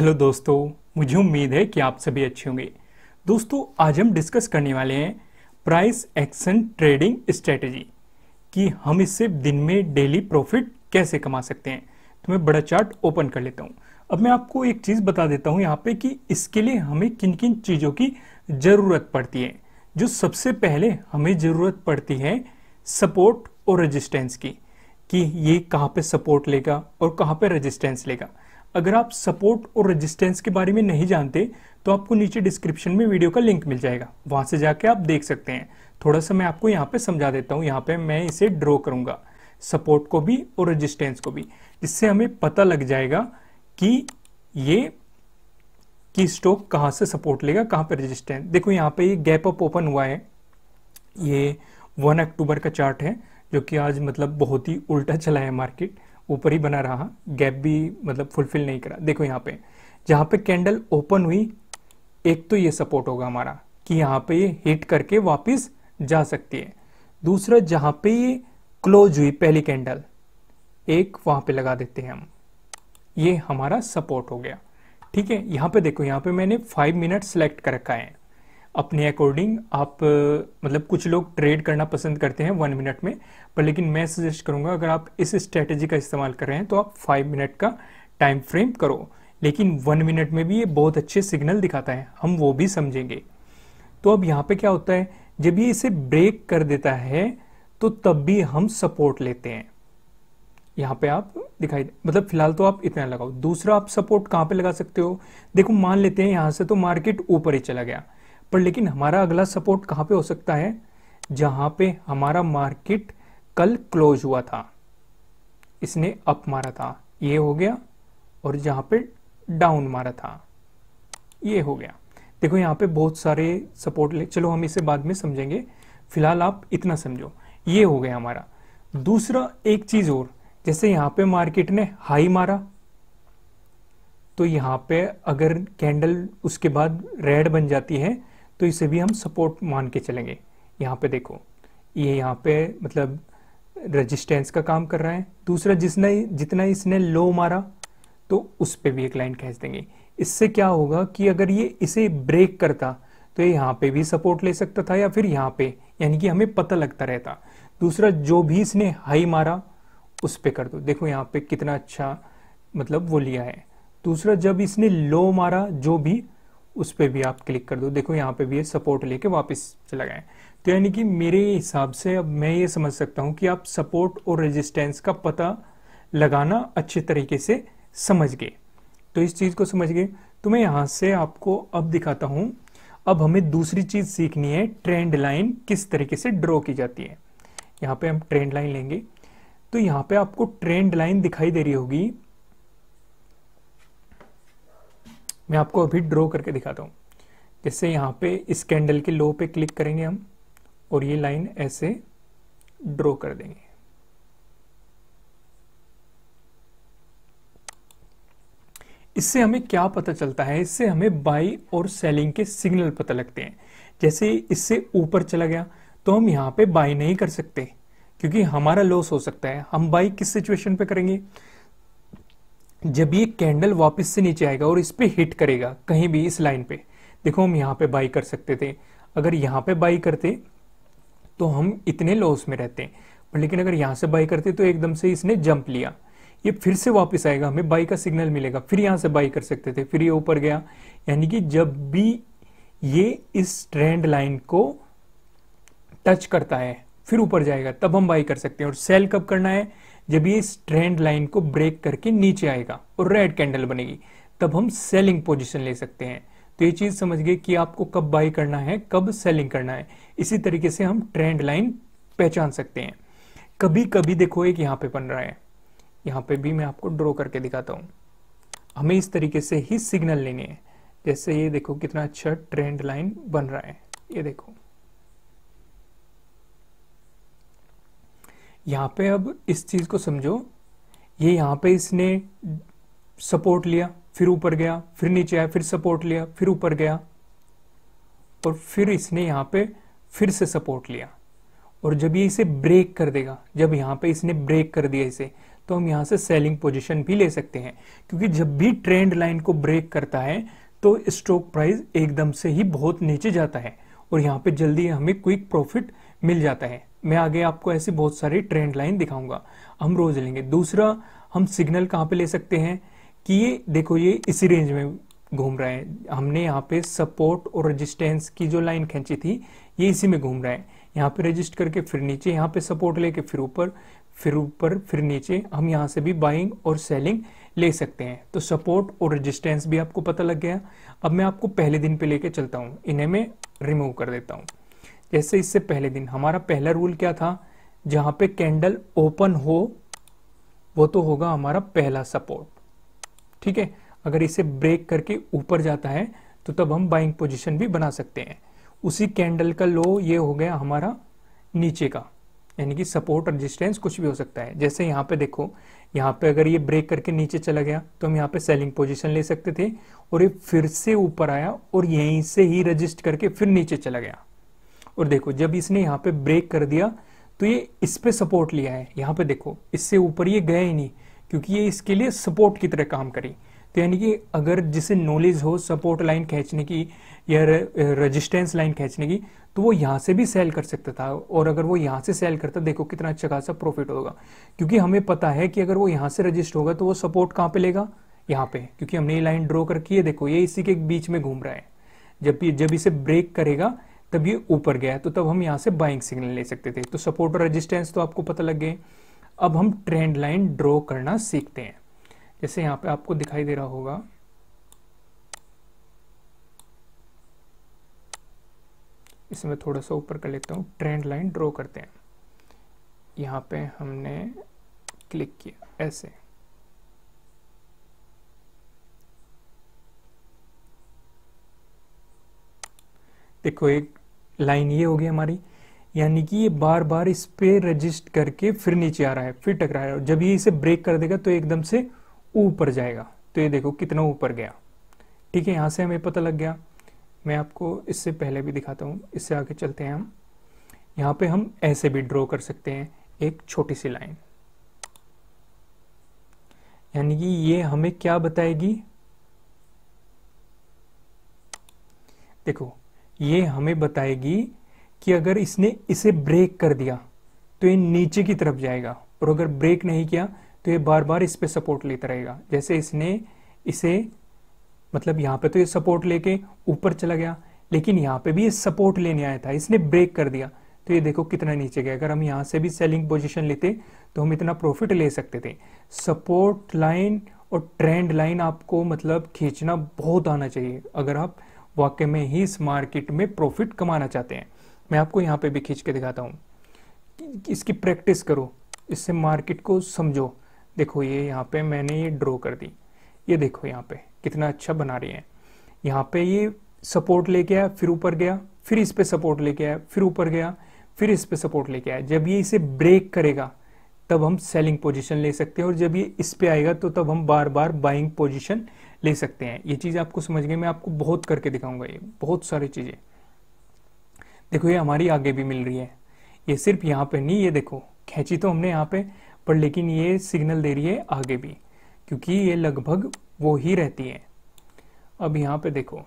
Hello दोस्तों मुझे उम्मीद है कि आप सभी अच्छे होंगे दोस्तों आज हम डिस्कस करने वाले हैं प्राइस एक्शन ट्रेडिंग स्ट्रेटजी कि हम इससे दिन में डेली प्रॉफिट कैसे कमा सकते हैं तो मैं बड़ा चार्ट ओपन कर लेता हूं अब मैं आपको एक चीज़ बता देता हूं यहाँ पे कि इसके लिए हमें किन किन चीज़ों की ज़रूरत पड़ती है जो सबसे पहले हमें ज़रूरत पड़ती है सपोर्ट और रजिस्टेंस की कि ये कहाँ पर सपोर्ट लेगा और कहाँ पर रजिस्टेंस लेगा अगर आप सपोर्ट और रेजिस्टेंस के बारे में नहीं जानते तो आपको नीचे डिस्क्रिप्शन में वीडियो का लिंक मिल जाएगा वहां से जाके आप देख सकते हैं थोड़ा सा मैं आपको यहाँ पे समझा देता हूँ यहाँ पे मैं इसे ड्रॉ करूंगा सपोर्ट को भी और रेजिस्टेंस को भी इससे हमें पता लग जाएगा कि ये कि स्टॉक कहाँ से सपोर्ट लेगा कहाँ पर रजिस्टेंस देखो यहाँ पे ये गैप अप ओपन हुआ है ये वन अक्टूबर का चार्ट है जो कि आज मतलब बहुत ही उल्टा चला है मार्केट ऊपर ही बना रहा गैप भी मतलब फुलफिल नहीं करा देखो यहाँ पे जहाँ पे कैंडल ओपन हुई एक तो ये सपोर्ट होगा हमारा कि यहाँ पे ये हिट करके वापस जा सकती है दूसरा जहाँ पे ये क्लोज हुई पहली कैंडल एक वहाँ पे लगा देते हैं हम ये हमारा सपोर्ट हो गया ठीक है यहाँ पे देखो यहाँ पे मैंने फाइव मिनट सेलेक्ट कर रखा है अपने अकॉर्डिंग आप मतलब कुछ लोग ट्रेड करना पसंद करते हैं वन मिनट में पर लेकिन मैं सजेस्ट करूंगा अगर आप इस स्ट्रेटजी का इस्तेमाल कर रहे हैं तो आप फाइव मिनट का टाइम फ्रेम करो लेकिन वन मिनट में भी ये बहुत अच्छे सिग्नल दिखाता है हम वो भी समझेंगे तो अब यहाँ पे क्या होता है जब ये इसे ब्रेक कर देता है तो तब भी हम सपोर्ट लेते हैं यहाँ पे आप दिखाई मतलब फिलहाल तो आप इतना लगाओ दूसरा आप सपोर्ट कहाँ पे लगा सकते हो देखो मान लेते हैं यहाँ से तो मार्केट ऊपर ही चला गया पर लेकिन हमारा अगला सपोर्ट कहां पे हो सकता है जहां पे हमारा मार्केट कल क्लोज हुआ था इसने अप मारा था ये हो गया और जहां पे डाउन मारा था ये हो गया देखो यहां पे बहुत सारे सपोर्ट ले चलो हम इसे बाद में समझेंगे फिलहाल आप इतना समझो ये हो गया हमारा दूसरा एक चीज और जैसे यहां पे मार्केट ने हाई मारा तो यहां पे अगर कैंडल उसके बाद रेड बन जाती है तो इसे भी हम सपोर्ट मान के चलेंगे यहाँ पे देखो ये यहाँ पे मतलब रेजिस्टेंस का काम कर रहा है दूसरा जिसने जितना इसने लो मारा तो उस पर भी एक लाइन खेच देंगे इससे क्या होगा कि अगर ये इसे ब्रेक करता तो ये यहाँ पे भी सपोर्ट ले सकता था या फिर यहाँ पे यानी कि हमें पता लगता रहता दूसरा जो भी इसने हाई मारा उस पर कर दो देखो यहाँ पे कितना अच्छा मतलब वो लिया है दूसरा जब इसने लो मारा जो भी उस पर भी आप क्लिक कर दो देखो यहाँ पे भी ये सपोर्ट लेके वापस चला गए तो यानी कि मेरे हिसाब से अब मैं ये समझ सकता हूँ कि आप सपोर्ट और रेजिस्टेंस का पता लगाना अच्छे तरीके से समझ गए तो इस चीज़ को समझ गए तो मैं यहाँ से आपको अब दिखाता हूँ अब हमें दूसरी चीज़ सीखनी है ट्रेंड लाइन किस तरीके से ड्रॉ की जाती है यहाँ पे हम ट्रेंड लाइन लेंगे तो यहाँ पे आपको ट्रेंड लाइन दिखाई दे रही होगी मैं आपको अभी ड्रॉ करके दिखाता हूँ जैसे यहाँ पे इस कैंडल के लो पे क्लिक करेंगे हम और ये लाइन ऐसे ड्रॉ कर देंगे इससे हमें क्या पता चलता है इससे हमें बाई और सेलिंग के सिग्नल पता लगते हैं जैसे इससे ऊपर चला गया तो हम यहाँ पे बाई नहीं कर सकते क्योंकि हमारा लॉस हो सकता है हम बाई किस सिचुएशन पे करेंगे जब ये कैंडल वापस से नीचे आएगा और इस पर हिट करेगा कहीं भी इस लाइन पे देखो हम यहाँ पे बाई कर सकते थे अगर यहाँ पे बाई करते तो हम इतने लॉस में रहते हैं पर लेकिन अगर यहाँ से बाई करते तो एकदम से इसने जंप लिया ये फिर से वापस आएगा हमें बाई का सिग्नल मिलेगा फिर यहाँ से बाई कर सकते थे फिर ये ऊपर गया यानी कि जब भी ये इस ट्रेंड लाइन को टच करता है फिर ऊपर जाएगा तब हम बाई कर सकते हैं और सेल कब करना है जब ये इस ट्रेंड लाइन को ब्रेक करके नीचे आएगा और रेड कैंडल बनेगी तब हम सेलिंग पोजिशन ले सकते हैं तो ये चीज समझ गए कि आपको कब बाई करना है कब सेलिंग करना है इसी तरीके से हम ट्रेंड लाइन पहचान सकते हैं कभी कभी देखो एक यहां पे बन रहा है यहां पे भी मैं आपको ड्रॉ करके दिखाता हूं हमें इस तरीके से ही सिग्नल लेने हैं जैसे ये देखो कितना अच्छा ट्रेंड लाइन बन रहा है ये देखो यहाँ पे अब इस चीज़ को समझो ये यहाँ पे इसने सपोर्ट लिया फिर ऊपर गया फिर नीचे आया फिर सपोर्ट लिया फिर ऊपर गया और फिर इसने यहाँ पे फिर से सपोर्ट लिया और जब ये इसे ब्रेक कर देगा जब यहाँ पे इसने ब्रेक कर दिया इसे तो हम यहाँ से सेलिंग पोजिशन भी ले सकते हैं क्योंकि जब भी ट्रेंड लाइन को ब्रेक करता है तो स्टॉक प्राइस एकदम से ही बहुत नीचे जाता है और यहाँ पे जल्दी हमें क्विक प्रॉफिट मिल जाता है मैं आगे आपको ऐसे बहुत सारी ट्रेंड लाइन दिखाऊंगा हम रोज लेंगे दूसरा हम सिग्नल कहाँ पे ले सकते हैं कि ये देखो ये इसी रेंज में घूम रहा है हमने यहाँ पे सपोर्ट और रेजिस्टेंस की जो लाइन खींची थी ये इसी में घूम रहा है यहाँ पे रजिस्ट करके फिर नीचे यहाँ पे सपोर्ट लेके फिर ऊपर फिर ऊपर फिर नीचे हम यहाँ से भी बाइंग और सेलिंग ले सकते हैं तो सपोर्ट और रेजिस्टेंस भी आपको पता लग गया अब मैं आपको पहले दिन पे लेके चलता हूँ इन्हें मैं रिमूव कर देता हूँ जैसे इससे पहले दिन हमारा पहला रूल क्या था जहां पे कैंडल ओपन हो वो तो होगा हमारा पहला सपोर्ट ठीक है अगर इसे ब्रेक करके ऊपर जाता है तो तब हम बाइंग पोजीशन भी बना सकते हैं उसी कैंडल का लो ये हो गया हमारा नीचे का यानी कि सपोर्ट रेजिस्टेंस कुछ भी हो सकता है जैसे यहाँ पे देखो यहाँ पे अगर ये ब्रेक करके नीचे चला गया तो हम यहाँ पे सेलिंग पोजीशन ले सकते थे और ये फिर से ऊपर आया और यहीं से ही रजिस्ट करके फिर नीचे चला गया और देखो जब इसने यहाँ पे ब्रेक कर दिया तो ये इस पे सपोर्ट लिया है यहाँ पे देखो इससे ऊपर ये गए ही नहीं क्योंकि ये इसके लिए सपोर्ट की तरह काम करी तो यानी कि अगर जिसे नॉलेज हो सपोर्ट लाइन खींचने की या रजिस्टेंस लाइन खींचने की तो वो यहाँ से भी सेल कर सकता था और अगर वो यहाँ से सेल करता देखो कितना अच्छा खासा प्रॉफिट होगा क्योंकि हमें पता है कि अगर वो यहाँ से रजिस्ट होगा तो वो सपोर्ट कहाँ पे लेगा यहाँ पे क्योंकि हमने ये लाइन ड्रॉ कर की है देखो ये इसी के बीच में घूम रहा है जब जब इसे ब्रेक करेगा तब ये ऊपर गया तो तब हम यहाँ से बाइंग सिग्नल ले सकते थे तो सपोर्ट और रजिस्टेंस तो आपको पता लग गए अब हम ट्रेंड लाइन ड्रॉ करना सीखते हैं जैसे यहाँ पे आपको दिखाई दे रहा होगा इसमें थोड़ा सा ऊपर कर लेता हूँ ट्रेंड लाइन ड्रॉ करते हैं यहाँ पे हमने क्लिक किया ऐसे देखो एक लाइन ये हो गई हमारी यानी कि ये बार बार इस पर रजिस्ट करके फिर नीचे आ रहा है फिर टकरा रहा है जब ये इसे ब्रेक कर देगा तो एकदम से ऊपर जाएगा तो ये देखो कितना ऊपर गया ठीक है यहाँ से हमें पता लग गया मैं आपको इससे पहले भी दिखाता हूँ इससे आगे चलते हैं हम यहाँ पे हम ऐसे भी ड्रॉ कर सकते हैं एक छोटी सी लाइन यानी कि ये हमें क्या बताएगी देखो ये हमें बताएगी कि अगर इसने इसे ब्रेक कर दिया तो ये नीचे की तरफ जाएगा और अगर ब्रेक नहीं किया तो ये बार बार इस पर सपोर्ट लेता रहेगा जैसे इसने इसे मतलब यहाँ पे तो ये सपोर्ट लेके ऊपर चला गया लेकिन यहाँ पे भी ये सपोर्ट लेने आया था इसने ब्रेक कर दिया तो ये देखो कितना नीचे गया अगर हम यहाँ से भी सेलिंग पोजिशन लेते तो हम इतना प्रॉफिट ले सकते थे सपोर्ट लाइन और ट्रेंड लाइन आपको मतलब खींचना बहुत आना चाहिए अगर आप वाकई में ही इस मार्केट में प्रॉफिट कमाना चाहते हैं मैं आपको यहाँ पे भी खींच के दिखाता हूँ इसकी प्रैक्टिस करो इससे मार्केट को समझो देखो ये यहाँ पे मैंने ये ड्रॉ कर दी ये देखो यहाँ पे कितना अच्छा बना रही है यहाँ पे ये सपोर्ट लेके आया फिर ऊपर गया फिर इस पे सपोर्ट लेके आया फिर ऊपर गया फिर इस पे सपोर्ट लेके आया जब ये इसे ब्रेक करेगा तब हम सेलिंग पोजीशन ले सकते हैं और जब ये इस पे आएगा तो तब हम बार बार बाइंग पोजीशन ले सकते हैं ये चीज़ आपको समझ गई मैं आपको बहुत करके दिखाऊंगा ये बहुत सारी चीज़ें देखो ये हमारी आगे भी मिल रही है ये सिर्फ यहाँ पे नहीं ये देखो खेची तो हमने यहाँ पे पर लेकिन ये सिग्नल दे रही है आगे भी क्योंकि ये लगभग वो ही रहती है अब यहाँ पे देखो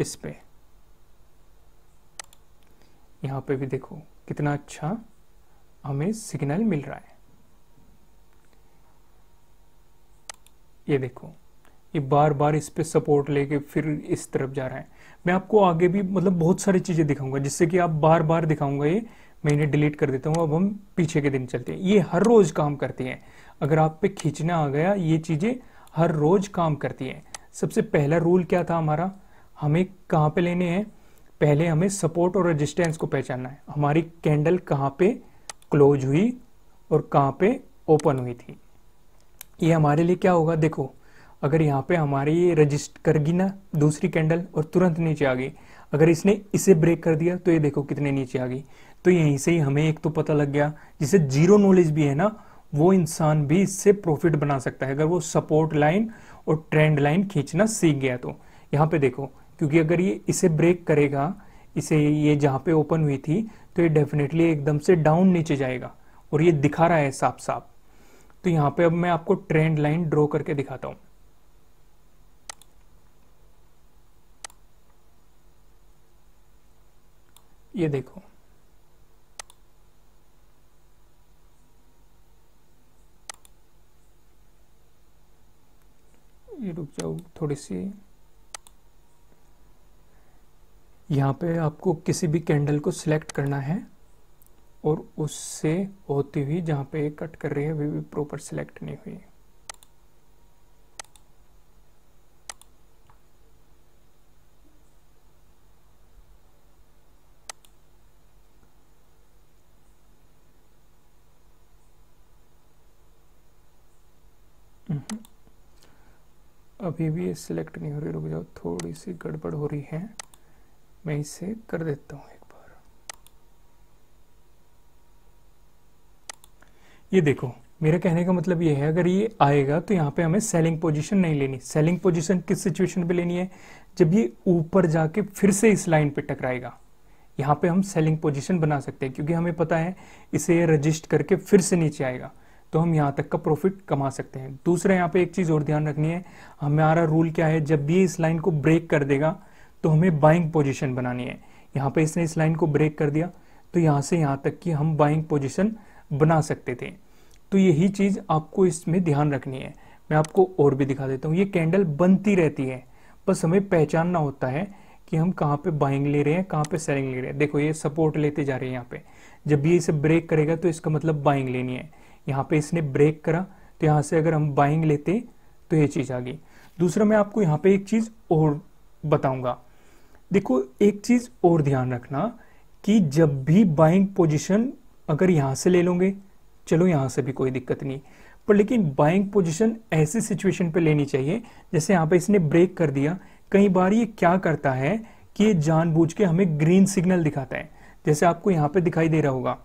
इस पे यहाँ पे भी देखो कितना अच्छा हमें सिग्नल मिल रहा है ये देखो ये बार बार इस पर सपोर्ट लेके फिर इस तरफ जा रहा है मैं आपको आगे भी मतलब बहुत सारी चीज़ें दिखाऊंगा जिससे कि आप बार बार दिखाऊंगा ये मैं इन्हें डिलीट कर देता हूँ अब हम पीछे के दिन चलते हैं ये हर रोज़ काम करती है अगर आप पे खींचना आ गया ये चीज़ें हर रोज़ काम करती है सबसे पहला रूल क्या था हमारा हमें कहाँ पे लेने हैं पहले हमें सपोर्ट और रेजिस्टेंस को पहचानना है हमारी कैंडल कहाँ पे क्लोज हुई और कहाँ पे ओपन हुई थी ये हमारे लिए क्या होगा देखो अगर यहाँ पे हमारी ये रजिस्ट कर गई ना दूसरी कैंडल और तुरंत नीचे आ गई अगर इसने इसे ब्रेक कर दिया तो ये देखो कितने नीचे आ गई तो यहीं से ही हमें एक तो पता लग गया जिसे जीरो नॉलेज भी है ना वो इंसान भी इससे प्रॉफिट बना सकता है अगर वो सपोर्ट लाइन और ट्रेंड लाइन खींचना सीख गया तो यहाँ पे देखो क्योंकि अगर ये इसे ब्रेक करेगा इसे ये जहाँ पे ओपन हुई थी तो ये डेफिनेटली एकदम से डाउन नीचे जाएगा और ये दिखा रहा है साफ साफ तो यहां पे अब मैं आपको ट्रेंड लाइन ड्रॉ करके दिखाता हूं ये देखो ये रुक जाओ थोड़ी सी यहां पे आपको किसी भी कैंडल को सिलेक्ट करना है और उससे होती हुई जहां पे कट कर रही है वे भी प्रॉपर सिलेक्ट नहीं हुई हम्म। अभी भी ये सिलेक्ट नहीं हो रही रुक जाओ थोड़ी सी गड़बड़ हो रही है मैं इसे कर देता हूँ ये देखो मेरे कहने का मतलब ये है अगर ये आएगा तो यहाँ पे हमें सेलिंग पोजीशन नहीं लेनी सेलिंग पोजीशन किस सिचुएशन पे लेनी है जब ये ऊपर जाके फिर से इस लाइन पे टकराएगा यहाँ पे हम सेलिंग पोजीशन बना सकते हैं क्योंकि हमें पता है इसे रजिस्ट करके फिर से नीचे आएगा तो हम यहाँ तक का प्रॉफिट कमा सकते हैं दूसरा यहाँ पे एक चीज़ और ध्यान रखनी है हमारा रूल क्या है जब ये इस लाइन को ब्रेक कर देगा तो हमें बाइंग पोजिशन बनानी है यहाँ पे इसने इस लाइन को ब्रेक कर दिया तो यहाँ से यहाँ तक की हम बाइंग पोजिशन बना सकते थे तो यही चीज़ आपको इसमें ध्यान रखनी है मैं आपको और भी दिखा देता हूँ ये कैंडल बनती रहती है बस हमें पहचानना होता है कि हम कहाँ पे बाइंग ले रहे हैं कहाँ पे सेलिंग ले रहे हैं देखो ये सपोर्ट लेते जा रहे हैं यहाँ पे जब ये इसे ब्रेक करेगा तो इसका मतलब बाइंग लेनी है यहाँ पे इसने ब्रेक करा तो यहाँ से अगर हम बाइंग लेते तो ये चीज़ आ गई दूसरा मैं आपको यहाँ पे एक चीज़ और बताऊंगा देखो एक चीज़ और ध्यान रखना कि जब भी बाइंग पोजिशन अगर यहाँ से ले लोगे चलो यहाँ से भी कोई दिक्कत नहीं पर लेकिन बाइंग पोजिशन ऐसी सिचुएशन पर लेनी चाहिए जैसे यहाँ पर इसने ब्रेक कर दिया कई बार ये क्या करता है कि ये जानबूझ के हमें ग्रीन सिग्नल दिखाता है जैसे आपको यहाँ पे दिखाई दे रहा होगा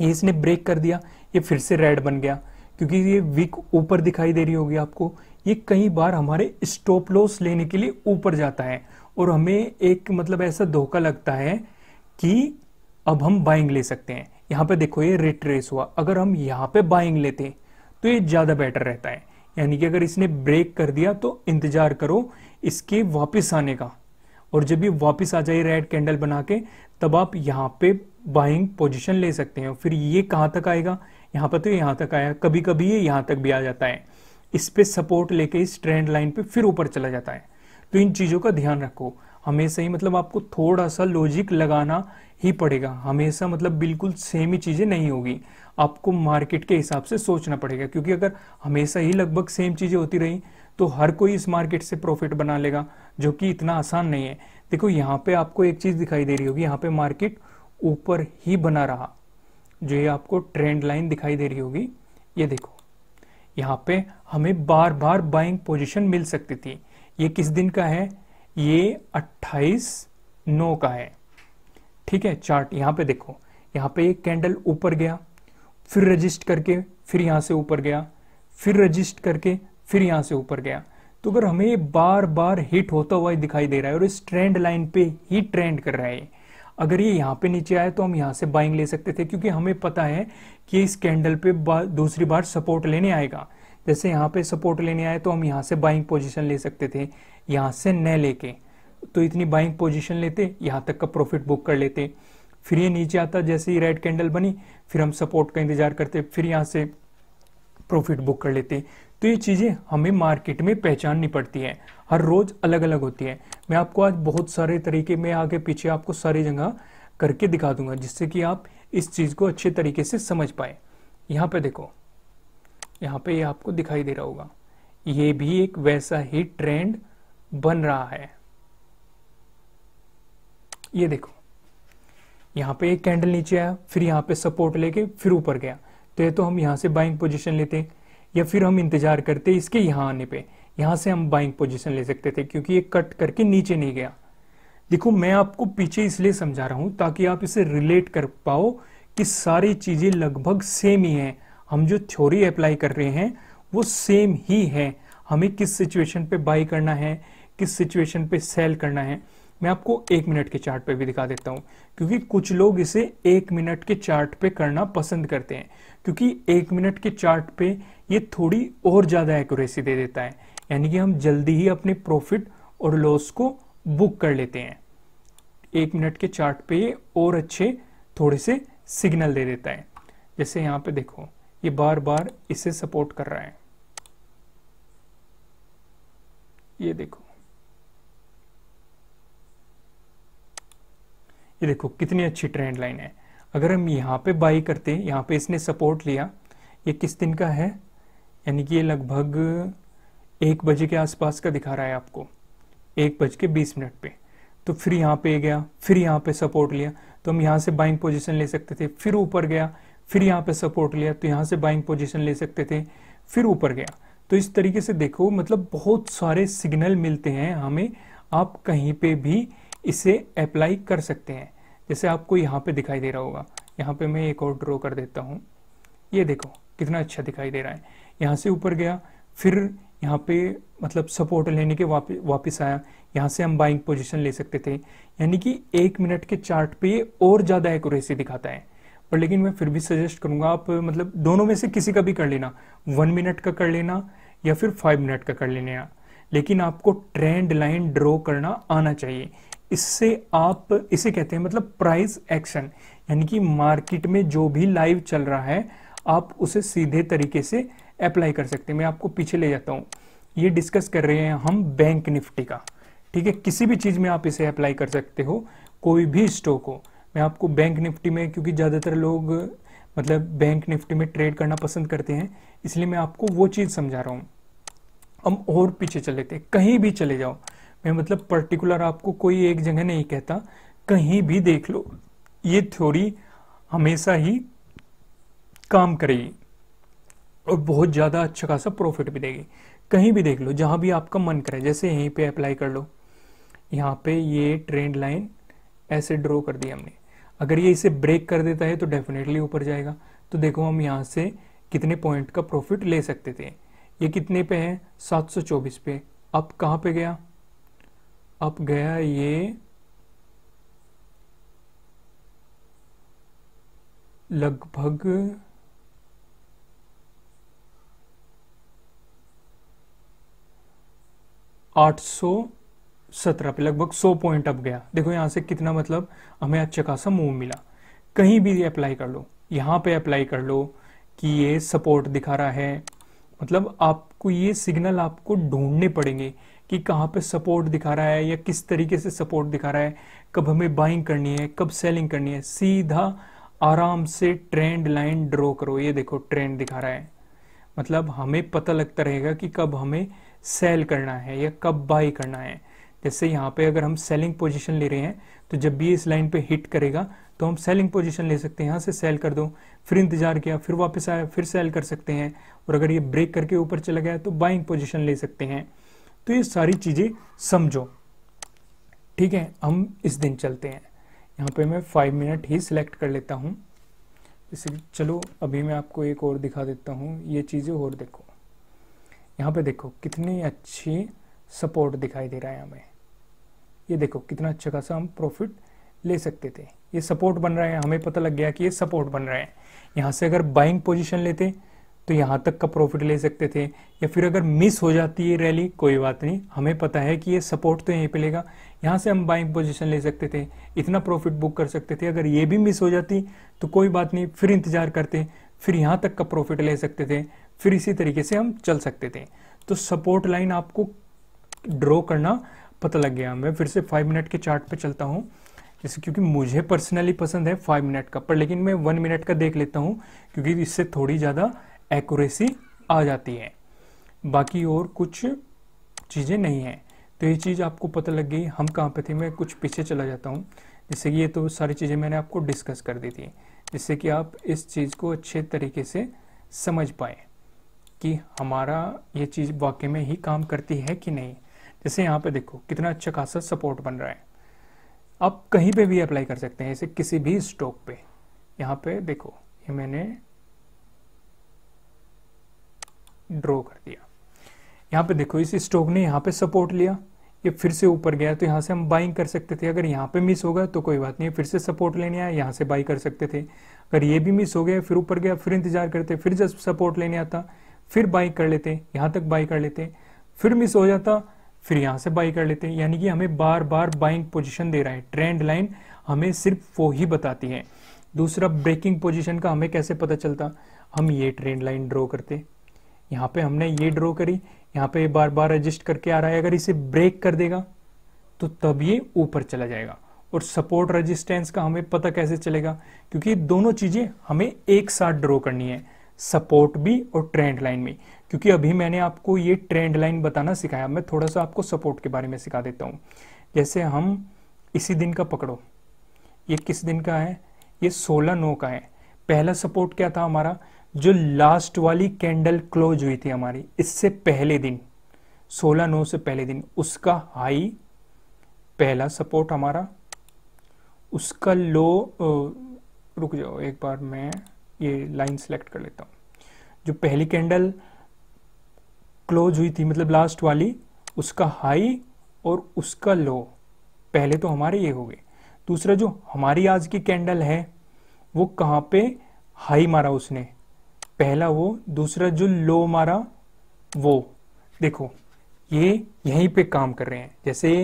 ये इसने ब्रेक कर दिया ये फिर से रेड बन गया क्योंकि ये वीक ऊपर दिखाई दे रही होगी आपको ये कई बार हमारे स्टॉप लॉस लेने के लिए ऊपर जाता है और हमें एक मतलब ऐसा धोखा लगता है कि अब हम बाइंग ले सकते हैं यहाँ पे देखो ये रिट्रेस हुआ अगर हम यहाँ पे बाइंग लेते तो ये ज़्यादा बेटर रहता है यानी कि अगर इसने ब्रेक कर दिया तो इंतज़ार करो इसके वापस आने का और जब ये वापस आ जाए रेड कैंडल बना के तब आप यहाँ पे बाइंग पोजिशन ले सकते हैं फिर ये कहाँ तक आएगा यहाँ पर तो यहाँ तक आया कभी कभी ये यहाँ तक भी आ जाता है इस पर सपोर्ट लेके इस ट्रेंड लाइन पे फिर ऊपर चला जाता है तो इन चीज़ों का ध्यान रखो हमेशा ही मतलब आपको थोड़ा सा लॉजिक लगाना ही पड़ेगा हमेशा मतलब बिल्कुल सेम ही चीज़ें नहीं होगी आपको मार्केट के हिसाब से सोचना पड़ेगा क्योंकि अगर हमेशा ही लगभग सेम चीज़ें होती रही तो हर कोई इस मार्केट से प्रॉफिट बना लेगा जो कि इतना आसान नहीं है देखो यहाँ पे आपको एक चीज़ दिखाई दे रही होगी यहाँ पे मार्केट ऊपर ही बना रहा जो ये आपको ट्रेंड लाइन दिखाई दे रही होगी ये देखो यहाँ पे हमें बार बार बाइंग पोजिशन मिल सकती थी ये किस दिन का है ये 28 नौ का है ठीक है चार्ट यहां पे देखो यहां पे एक कैंडल ऊपर गया फिर रजिस्ट करके फिर यहां से ऊपर गया फिर रजिस्ट करके फिर यहां से ऊपर गया तो अगर हमें बार बार हिट होता हुआ दिखाई दे रहा है और इस ट्रेंड लाइन पे ही ट्रेंड कर रहा है अगर ये यहां पे नीचे आए तो हम यहां से बाइंग ले सकते थे क्योंकि हमें पता है कि इस कैंडल पे बार, दूसरी बार सपोर्ट लेने आएगा जैसे यहाँ पे सपोर्ट लेने आए तो हम यहाँ से बाइंग पोजीशन ले सकते थे यहाँ से न लेके तो इतनी बाइंग पोजीशन लेते यहाँ तक का प्रॉफिट बुक कर लेते फिर ये नीचे आता जैसे ही रेड कैंडल बनी फिर हम सपोर्ट का इंतजार करते फिर यहाँ से प्रॉफिट बुक कर लेते तो ये चीज़ें हमें मार्केट में पहचाननी पड़ती है हर रोज़ अलग अलग होती है मैं आपको आज बहुत सारे तरीके में आगे पीछे आपको सारी जगह करके दिखा दूंगा जिससे कि आप इस चीज़ को अच्छे तरीके से समझ पाए यहाँ पे देखो यहाँ पे ये यह आपको दिखाई दे रहा होगा ये भी एक वैसा ही ट्रेंड बन रहा है ये देखो यहाँ पे एक कैंडल नीचे आया फिर यहाँ पे सपोर्ट लेके फिर ऊपर गया तो ये तो हम यहाँ से बाइंग पोजीशन लेते या फिर हम इंतजार करते इसके यहाँ आने पे यहाँ से हम बाइंग पोजीशन ले सकते थे क्योंकि ये कट करके नीचे नहीं गया देखो मैं आपको पीछे इसलिए समझा रहा हूं ताकि आप इसे रिलेट कर पाओ कि सारी चीजें लगभग सेम ही हैं हम जो थ्योरी अप्लाई कर रहे हैं वो सेम ही है हमें किस सिचुएशन पे बाई करना है किस सिचुएशन पे सेल करना है मैं आपको एक मिनट के चार्ट पे भी दिखा देता हूं क्योंकि कुछ लोग इसे एक मिनट के चार्ट पे करना पसंद करते हैं क्योंकि एक मिनट के चार्ट पे ये थोड़ी और ज़्यादा एक्यूरेसी दे देता है यानी कि हम जल्दी ही अपने प्रॉफिट और लॉस को बुक कर लेते हैं एक मिनट के चार्ट पे ये और अच्छे थोड़े से सिग्नल दे देता है जैसे यहाँ पे देखो ये बार बार इसे सपोर्ट कर रहा है ये देखो ये देखो कितनी अच्छी ट्रेंड लाइन है अगर हम यहां पे बाई करते यहां पे इसने सपोर्ट लिया ये किस दिन का है यानी कि ये लगभग एक बजे के आसपास का दिखा रहा है आपको एक बज के बीस मिनट पे तो फिर यहां पे गया फिर यहां पे सपोर्ट लिया तो हम यहां से बाइंग पोजीशन ले सकते थे फिर ऊपर गया फिर यहाँ पे सपोर्ट लिया तो यहाँ से बाइंग पोजीशन ले सकते थे फिर ऊपर गया तो इस तरीके से देखो मतलब बहुत सारे सिग्नल मिलते हैं हमें आप कहीं पे भी इसे अप्लाई कर सकते हैं जैसे आपको यहाँ पे दिखाई दे रहा होगा यहाँ पे मैं एक और ड्रॉ कर देता हूँ ये देखो कितना अच्छा दिखाई दे रहा है यहाँ से ऊपर गया फिर यहाँ पे मतलब सपोर्ट लेने के वापिस वापस आया यहाँ से हम बाइंग पोजीशन ले सकते थे यानी कि एक मिनट के चार्ट पे ये और ज़्यादा एक्यूरेसी दिखाता है पर लेकिन मैं फिर भी सजेस्ट करूंगा आप मतलब दोनों में से किसी का भी कर लेना वन मिनट का कर लेना या फिर फाइव मिनट का कर लेना लेकिन आपको ट्रेंड लाइन ड्रॉ करना आना चाहिए इससे आप इसे कहते हैं मतलब प्राइस एक्शन यानी कि मार्केट में जो भी लाइव चल रहा है आप उसे सीधे तरीके से अप्लाई कर सकते हैं मैं आपको पीछे ले जाता हूं ये डिस्कस कर रहे हैं हम बैंक निफ्टी का ठीक है किसी भी चीज़ में आप इसे अप्लाई कर सकते हो कोई भी स्टॉक हो मैं आपको बैंक निफ्टी में क्योंकि ज़्यादातर लोग मतलब बैंक निफ्टी में ट्रेड करना पसंद करते हैं इसलिए मैं आपको वो चीज़ समझा रहा हूँ हम और पीछे चले थे कहीं भी चले जाओ मैं मतलब पर्टिकुलर आपको कोई एक जगह नहीं कहता कहीं भी देख लो ये थ्योरी हमेशा ही काम करेगी और बहुत ज़्यादा अच्छा खासा प्रॉफिट भी देगी कहीं भी देख लो जहाँ भी आपका मन करे जैसे यहीं पे अप्लाई कर लो यहाँ पे ये ट्रेंड लाइन ऐसे ड्रॉ कर दी हमने अगर ये इसे ब्रेक कर देता है तो डेफिनेटली ऊपर जाएगा तो देखो हम यहाँ से कितने पॉइंट का प्रॉफिट ले सकते थे ये कितने पे है 724 पे अब कहाँ पे गया अब गया ये लगभग आठ सौ सत्रह पे लगभग सौ पॉइंट अप गया देखो यहां से कितना मतलब हमें अच्छा खासा मूव मिला कहीं भी अप्लाई कर लो यहाँ पे अप्लाई कर लो कि ये सपोर्ट दिखा रहा है मतलब आपको ये सिग्नल आपको ढूंढने पड़ेंगे कि कहाँ पे सपोर्ट दिखा रहा है या किस तरीके से सपोर्ट दिखा रहा है कब हमें बाइंग करनी है कब सेलिंग करनी है सीधा आराम से ट्रेंड लाइन ड्रॉ करो ये देखो ट्रेंड दिखा रहा है मतलब हमें पता लगता रहेगा कि कब हमें सेल करना है या कब बाई करना है जैसे यहाँ पे अगर हम सेलिंग पोजीशन ले रहे हैं तो जब भी इस लाइन पे हिट करेगा तो हम सेलिंग पोजीशन ले सकते हैं यहाँ से सेल कर दो फिर इंतजार किया फिर वापस आया फिर सेल कर सकते हैं और अगर ये ब्रेक करके ऊपर चला गया तो बाइंग पोजिशन ले सकते हैं तो ये सारी चीज़ें समझो ठीक है हम इस दिन चलते हैं यहाँ पे मैं फाइव मिनट ही सिलेक्ट कर लेता हूँ इसे चलो अभी मैं आपको एक और दिखा देता हूँ ये चीज़ें और देखो यहाँ पे देखो कितनी अच्छी सपोर्ट दिखाई दे रहा है हमें ये देखो कितना अच्छा खासा हम प्रॉफिट ले सकते थे ये सपोर्ट बन रहा है हमें पता लग गया कि ये सपोर्ट बन रहा है यहाँ से अगर बाइंग पोजिशन लेते तो यहाँ तक का प्रॉफिट ले सकते थे या फिर अगर मिस हो जाती है रैली कोई बात नहीं हमें पता है कि ये सपोर्ट तो यहीं पे लेगा यहाँ से हम बाइंग पोजीशन ले सकते थे इतना प्रॉफिट बुक कर सकते थे अगर ये भी मिस हो जाती तो कोई बात नहीं फिर इंतज़ार करते फिर यहाँ तक का प्रॉफिट ले सकते थे फिर इसी तरीके से हम चल सकते थे तो सपोर्ट लाइन आपको ड्रॉ करना पता लग गया मैं फिर से फाइव मिनट के चार्ट पे चलता हूँ जैसे क्योंकि मुझे पर्सनली पसंद है फाइव मिनट का पर लेकिन मैं वन मिनट का देख लेता हूँ क्योंकि इससे थोड़ी ज़्यादा एक्यूरेसी आ जाती है बाकी और कुछ चीज़ें नहीं हैं तो ये चीज़ आपको पता लग गई हम कहाँ पे थे मैं कुछ पीछे चला जाता हूँ जैसे कि ये तो सारी चीज़ें मैंने आपको डिस्कस कर दी थी जिससे कि आप इस चीज़ को अच्छे तरीके से समझ पाए कि हमारा ये चीज़ वाकई में ही काम करती है कि नहीं जैसे यहाँ पे देखो कितना अच्छा खासा सपोर्ट बन रहा है आप कहीं पे भी अप्लाई कर सकते हैं जैसे किसी भी स्टॉक पे यहाँ पे देखो ये मैंने ड्रॉ कर दिया यहाँ पे देखो इस स्टॉक ने यहाँ पे सपोर्ट लिया ये फिर से ऊपर गया तो यहाँ से हम बाइंग कर सकते थे अगर यहाँ पे मिस होगा तो कोई बात नहीं फिर से सपोर्ट लेने आया यहाँ से बाई कर सकते थे अगर ये भी मिस हो गया फिर ऊपर गया फिर इंतजार करते फिर जब सपोर्ट लेने आता फिर बाई कर लेते यहाँ तक बाई कर लेते फिर मिस हो जाता फिर यहाँ से बाई कर लेते हैं यानी कि हमें बार बार बाइंग पोजिशन दे रहा है ट्रेंड लाइन हमें सिर्फ वो ही बताती है दूसरा ब्रेकिंग पोजिशन का हमें कैसे पता चलता हम ये ट्रेंड लाइन ड्रॉ करते यहाँ पे हमने ये ड्रॉ करी यहाँ पे बार बार एडजस्ट करके आ रहा है अगर इसे ब्रेक कर देगा तो तब ये ऊपर चला जाएगा और सपोर्ट रेजिस्टेंस का हमें पता कैसे चलेगा क्योंकि दोनों चीज़ें हमें एक साथ ड्रॉ करनी है सपोर्ट भी और ट्रेंड लाइन भी क्योंकि अभी मैंने आपको ये ट्रेंड लाइन बताना सिखाया मैं थोड़ा सा आपको सपोर्ट के बारे में सिखा देता हूँ जैसे हम इसी दिन का पकड़ो ये किस दिन का है ये सोलह नौ का है पहला सपोर्ट क्या था हमारा जो लास्ट वाली कैंडल क्लोज हुई थी हमारी इससे पहले दिन सोलह नौ से पहले दिन उसका हाई पहला सपोर्ट हमारा उसका लो रुक जाओ एक बार मैं ये लाइन सेलेक्ट कर लेता हूँ जो पहली कैंडल क्लोज हुई थी मतलब लास्ट वाली उसका हाई और उसका लो पहले तो हमारे ये हो गए दूसरा जो हमारी आज की कैंडल है वो कहाँ पे हाई मारा उसने पहला वो दूसरा जो लो मारा वो देखो ये यहीं पे काम कर रहे हैं जैसे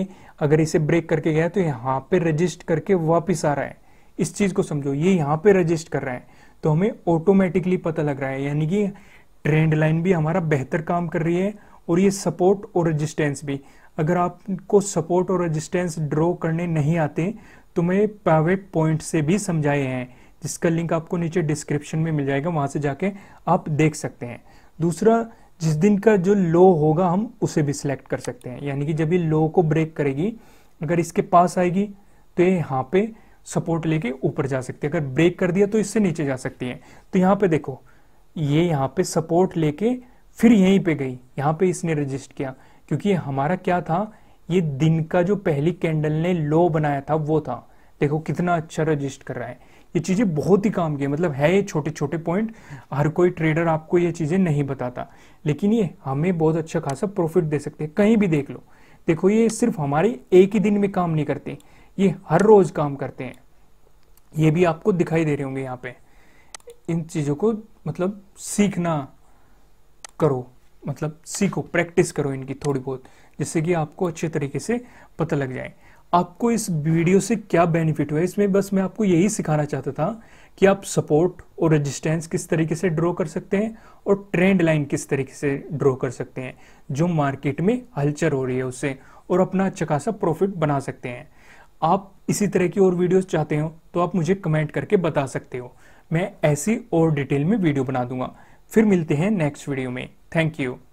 अगर इसे ब्रेक करके गया तो यहाँ पे रजिस्ट करके वापस आ रहा है इस चीज़ को समझो ये यहाँ पे रजिस्ट कर रहा है तो हमें ऑटोमेटिकली पता लग रहा है यानी कि ट्रेंड लाइन भी हमारा बेहतर काम कर रही है और ये सपोर्ट और रजिस्टेंस भी अगर आपको सपोर्ट और रजिस्टेंस ड्रॉ करने नहीं आते तो मैं पावे पॉइंट से भी समझाए हैं जिसका लिंक आपको नीचे डिस्क्रिप्शन में मिल जाएगा वहां से जाके आप देख सकते हैं दूसरा जिस दिन का जो लो होगा हम उसे भी सिलेक्ट कर सकते हैं यानी कि जब ये लो को ब्रेक करेगी अगर इसके पास आएगी तो ये यहाँ पे सपोर्ट लेके ऊपर जा सकती है अगर ब्रेक कर दिया तो इससे नीचे जा सकती है तो यहाँ पे देखो ये यहाँ पे सपोर्ट लेके फिर यहीं पे गई यहाँ पे इसने रजिस्ट किया क्योंकि हमारा क्या था ये दिन का जो पहली कैंडल ने लो बनाया था वो था देखो कितना अच्छा रजिस्ट कर रहा है ये चीज़ें बहुत ही काम की मतलब है ये छोटे छोटे पॉइंट हर कोई ट्रेडर आपको ये चीज़ें नहीं बताता लेकिन ये हमें बहुत अच्छा खासा प्रॉफिट दे सकते हैं कहीं भी देख लो देखो ये सिर्फ हमारे एक ही दिन में काम नहीं करते ये हर रोज काम करते हैं ये भी आपको दिखाई दे रहे होंगे यहाँ पे इन चीज़ों को मतलब सीखना करो मतलब सीखो प्रैक्टिस करो इनकी थोड़ी बहुत जिससे कि आपको अच्छे तरीके से पता लग जाए आपको इस वीडियो से क्या बेनिफिट हुआ इसमें बस मैं आपको यही सिखाना चाहता था कि आप सपोर्ट और रेजिस्टेंस किस तरीके से ड्रॉ कर सकते हैं और ट्रेंड लाइन किस तरीके से ड्रॉ कर सकते हैं जो मार्केट में हलचल हो रही है उससे और अपना अच्छा खासा प्रॉफिट बना सकते हैं आप इसी तरह की और वीडियोस चाहते हो तो आप मुझे कमेंट करके बता सकते हो मैं ऐसी और डिटेल में वीडियो बना दूंगा फिर मिलते हैं नेक्स्ट वीडियो में थैंक यू